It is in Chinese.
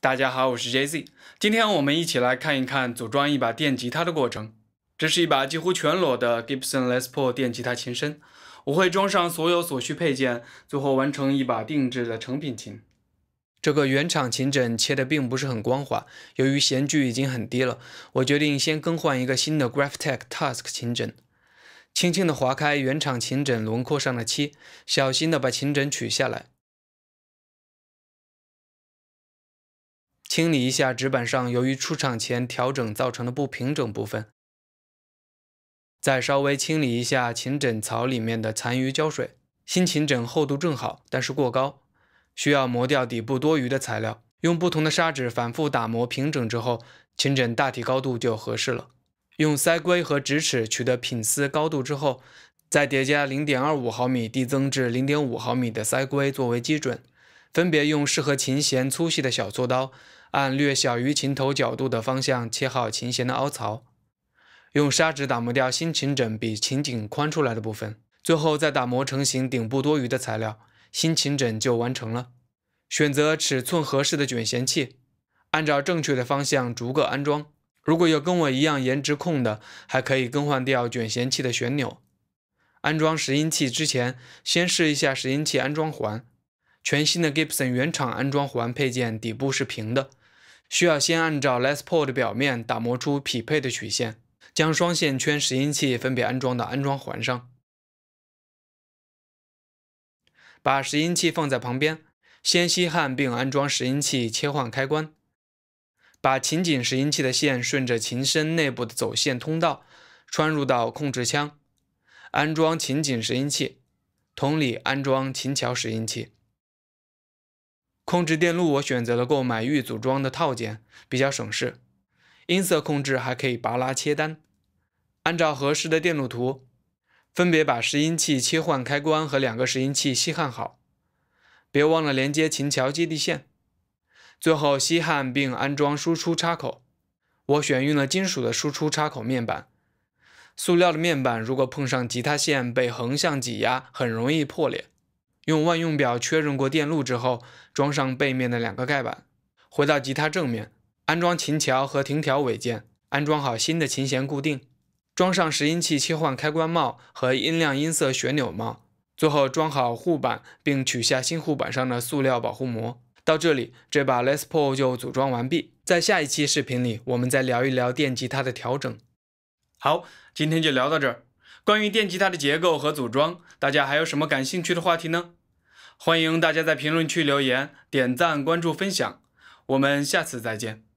大家好，我是 Jay Z，今天我们一起来看一看组装一把电吉他的过程。这是一把几乎全裸的 Gibson Les Paul 电吉他琴身，我会装上所有所需配件，最后完成一把定制的成品琴。这个原厂琴枕切的并不是很光滑，由于弦距已经很低了，我决定先更换一个新的 Graph Tech Task 琴枕。轻轻的划开原厂琴枕轮廓上的漆，小心的把琴枕取下来。清理一下纸板上由于出厂前调整造成的不平整部分，再稍微清理一下琴枕槽里面的残余胶水。新琴枕厚度正好，但是过高，需要磨掉底部多余的材料。用不同的砂纸反复打磨平整之后，琴枕大体高度就合适了。用塞规和直尺取得品丝高度之后，再叠加0.25毫米递增至0.5毫米的塞规作为基准，分别用适合琴弦粗细的小锉刀。按略小于琴头角度的方向切好琴弦的凹槽，用砂纸打磨掉新琴枕比琴颈宽出来的部分，最后再打磨成型顶部多余的材料，新琴枕就完成了。选择尺寸合适的卷弦器，按照正确的方向逐个安装。如果有跟我一样颜值控的，还可以更换掉卷弦器的旋钮。安装拾音器之前，先试一下拾音器安装环。全新的 Gibson 原厂安装环配件底部是平的。需要先按照 Les Paul 的表面打磨出匹配的曲线，将双线圈拾音器分别安装到安装环上。把拾音器放在旁边，先吸焊并安装拾音器切换开关。把琴颈拾音器的线顺着琴身内部的走线通道穿入到控制腔，安装琴颈拾音器。同理安装琴桥拾音器。控制电路，我选择了购买预组装的套件，比较省事。音色控制还可以拔拉切单。按照合适的电路图，分别把拾音器、切换开关和两个拾音器吸焊好。别忘了连接琴桥接地线。最后吸焊并安装输出插口。我选用了金属的输出插口面板，塑料的面板如果碰上吉他线被横向挤压，很容易破裂。用万用表确认过电路之后，装上背面的两个盖板，回到吉他正面，安装琴桥和琴条尾键，安装好新的琴弦固定，装上拾音器切换开关帽和音量音色旋钮帽，最后装好护板，并取下新护板上的塑料保护膜。到这里，这把 Les Paul 就组装完毕。在下一期视频里，我们再聊一聊电吉他的调整。好，今天就聊到这儿。关于电吉他的结构和组装，大家还有什么感兴趣的话题呢？欢迎大家在评论区留言、点赞、关注、分享，我们下次再见。